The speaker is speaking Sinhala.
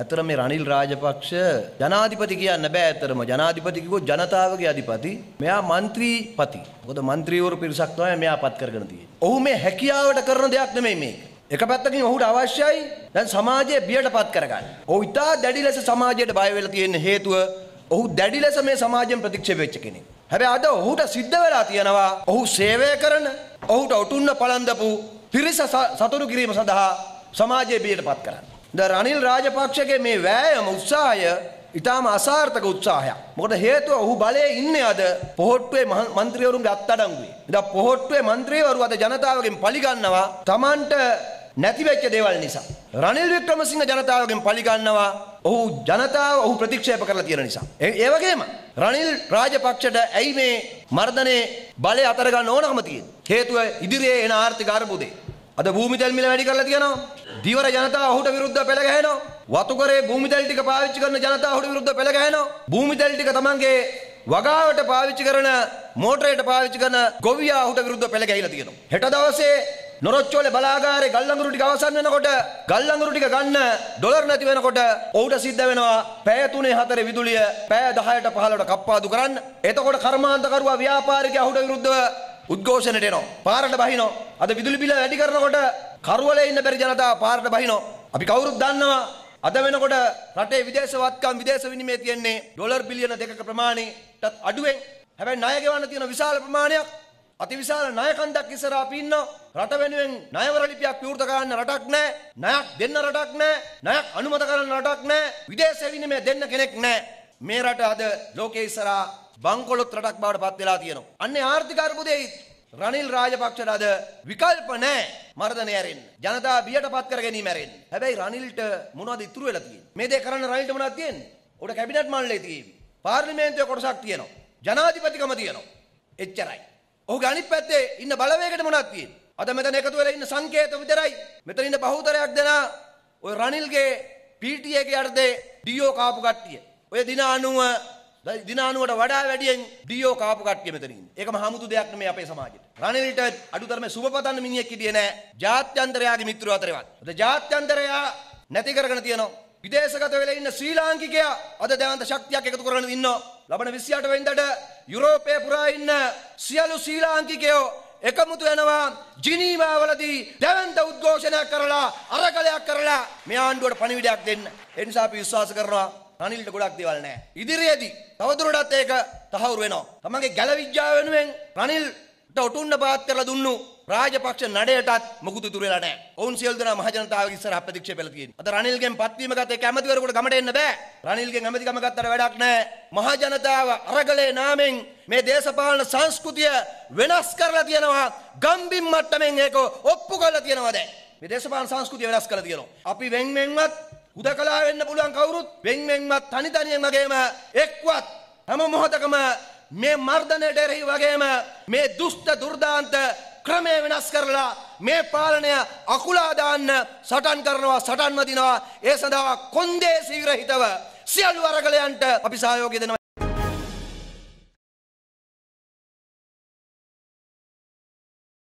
ඇතර මේ රනිල් රාජපක්ෂ ජනාධිපති කියන්න බෑ ඇතරම ජනාධිපති කිව්වොත් ජනතාවගේ අධිපති. මෙයා മന്ത്രിපති. මොකද മന്ത്രിවරු පිරිසක් තමයි මෙයා පත් කරගෙන තියෙන්නේ. ඔහු මේ හැකියාවට කරන දෙයක් නෙමෙයි මේක. එක පැත්තකින් ඔහුට අවශ්‍යයි දැන් සමාජය බියටපත් කරගන්න. ඔහු ඉතා දැඩි ලෙස සමාජයට බය වෙලා තියෙන හේතුව ඔහු දැඩි ලෙස මේ සමාජයෙන් ප්‍රතික්ෂේප වෙච්ච කෙනෙක්. හැබැයි අද ඔහුට සිද්ධ වෙලා තියෙනවා ඔහු සේවය කරන, ඔහුට ඔටුන්න පලන් දපු පිරිස සතුරු කිරීම සඳහා සමාජය බියටපත් කරන්න. ද රනිල් රාජපක්ෂගේ මේ වෑයම උත්සාහය ඉතාම අසාර්ථක උත්සාහයක්. මොකද හේතුව ඔහු බලයේ ඉන්නේ අද පොහොට්ටුවේ മന്ത്രിවරුන්ගේ අත්අඩංගුවේ. ඉතින් පොහොට්ටුවේ മന്ത്രിවරු අද ජනතාවගෙන් පලිගන්නවා Tamanට නැති වෙච්ච දේවල් නිසා. රනිල් වික්‍රමසිංහ ජනතාවගෙන් පලිගන්නවා ඔහු ජනතාව ඔහු ප්‍රතික්ෂේප කරලා තියෙන නිසා. ඒ වගේම රනිල් රාජපක්ෂට ඇයි මේ මර්ධනයේ බලය අතර ගන්න ඕනකම තියෙන්නේ? හේතුව ඉදිරියේ එන ආර්ථික අර්බුදේ. අද භූමිතැල් මිල වැඩි කරලා තියෙනවා. ධීවර ජනතාව ඔහුට විරුද්ධව පෙළ ගැහෙනවා. වතුකරේ භූමිතැල් ටික පාවිච්චි කරන ජනතාව ඔහුට විරුද්ධව පෙළ ගැහෙනවා. භූමිතැල් ටික තමන්ගේ වගාවට පාවිච්චි කරන මෝටරයට පාවිච්චි කරන ගොවියා ඔහුට විරුද්ධව පෙළ ගැහිලා තියෙනවා. හෙට දවසේ නොරොච්චෝල බලාගාරේ ගල්ලඟුරු ටික අවසන් වෙනකොට ගල්ලඟුරු ටික ගන්න ඩොලර් නැති වෙනකොට ඔහුට සිද්ධ වෙනවා පැය 3 4 විදුලිය පැය 10ට 15ට කප්පාදු කරන්න. එතකොට කර්මාන්තකරුවා ව්‍යාපාරිකයා ඔහුට විරුද්ධව උද්ඝෝෂණයට එනවා. පාරට බහිනවා. අද විදුලි බිල වැඩි කරනකොට කරවලේ ඉන්න බැරි ජනතාව පාරට බහිනවා. අපි කවුරුත් දන්නවා අද වෙනකොට රටේ විදේශ වත්කම් විදේශ විනිමය තියෙන්නේ ඩොලර් බිලියන දෙකක ප්‍රමාණයට අඩුවෙන්. හැබැයි ණය ගෙවන්න තියෙන විශාල ප්‍රමාණයක් අතිවිශාල ණය කන්දක් ඉස්සරහ අපි ඉන්නවා. රට වෙනුවෙන් ණයවර ලිපියක් විවෘත කරන්න රටක් නැහැ. ණයක් දෙන්න රටක් නැහැ. ණයක් අනුමත කරන්න රටක් නැහැ. විදේශ විනිමය දෙන්න කෙනෙක් නැහැ. මේ රට අද ලෝකයේ ඉස්සරහා බංකොලොත් රටක් බවට පත් වෙලා තියෙනවා. අන්නේ ආර්ථික අර්බුදයේ රනිල් රාජපක්ෂට අද විකල්ප නැහැ මර්ධනය ඇරෙන්න. ජනතාව බියටපත් කර ගැනීම ඇරෙන්න. හැබැයි රනිල්ට මොනවද ඉතුරු වෙලා තියෙන්නේ? මේ දේ කරන්න රනිල්ට මොනවද තියෙන්නේ? උඩ කැබිනට් මණ්ඩලයේ තියෙන්නේ. පාර්ලිමේන්තුවේ කොටසක් තියෙනවා. ජනාධිපතිකම තියෙනවා. එච්චරයි. ඔහුගේ අනිත් පැත්තේ ඉන්න බලවේගයට මොනවද තියෙන්නේ? අද මෙතන එකතු වෙලා ඉන්න සංකේත විතරයි. මෙතන ඉන්න බහුතරයක් දෙනා ওই රනිල්ගේ පීටී එකේ යටතේ ඩීஓ කාපු කට්ටිය. ඔය දින 90 දින 90ට වඩා වැඩියෙන් ඩීఓ කාපු කට්ටිය මෙතන ඉන්නේ. ඒකම හමුතු දෙයක් නෙමෙයි අපේ සමාජෙට. රණවිල්ට අඩුතරමේ සුබපතන්න මිනිහෙක් හිටියේ නෑ. ජාත්‍යන්තරයාගේ මිත්‍රයෝ අතරේවත්. ඒත් ජාත්‍යන්තරයා නැති කරගෙන තියෙනවා. විදේශගත වෙලා ඉන්න ශ්‍රී ලාංකිකයා අද දැවන්ත ශක්තියක් එකතු කරගෙන ඉන්නවා. ලබන 28 වෙනිදාට යුරෝපයේ පුරා ඉන්න සියලු ශ්‍රී ලාංකිකයෝ එකමුතු වෙනවා ජිනීවා වලදී දැවන්ත උද්ඝෝෂණයක් කරලා අරගලයක් කරලා මේ ආණ්ඩුවට පණිවිඩයක් දෙන්න. ඒ නිසා අපි විශ්වාස කරනවා රනිල්ට ගොඩක් දේවල් නෑ. ඉදිරියේදී තවදුරටත් ඒක තහවුරු වෙනවා. තමන්ගේ ගැල විද්‍යාව වෙනුවෙන් රනිල්ට ඔටුන්න පාත් කරලා දුන්නු රාජපක්ෂ නඩයටත් මුකුත් ඉතුරු වෙලා නැහැ. ඔවුන් සියලු දෙනා මහජනතාවගේ ඉස්සරහ ප්‍රතික්ෂේප වෙලා තියෙනවා. අද රනිල්ගෙන් පත්වීම ගත එක ඇමතිවරයෙකුට ගමට එන්න බෑ. රනිල්ගෙන් ඇමතිකම ගත්තට වැඩක් නැහැ. මහජනතාව අරගලේ නාමෙන් මේ දේශපාලන සංස්කෘතිය වෙනස් කරලා තියෙනවා. ගම්බින් මට්ටමින් ඒක ඔප්පු කරලා තියෙනවා දැන්. මේ දේශපාලන සංස්කෘතිය වෙනස් කරලා තියෙනවා. අපි වෙන්වෙන්වත් හුදකලා වෙන්න පුළුවන් කවුරුත් වෙන්වෙන්වත් තනි තනියෙන් වගේම එක්වත් හැම මොහොතකම මේ මර්ධනයට එරෙහි වගේම මේ දුෂ්ට දුර්දාන්ත ක්‍රමය වෙනස් කරලා මේ පාලනය අකුලා දාන්න සටන් කරනවා සටන් වදිනවා ඒ සඳහා කොන්දේසි විරහිතව සියලු අරගලයන්ට අපි සහයෝගය දෙනවා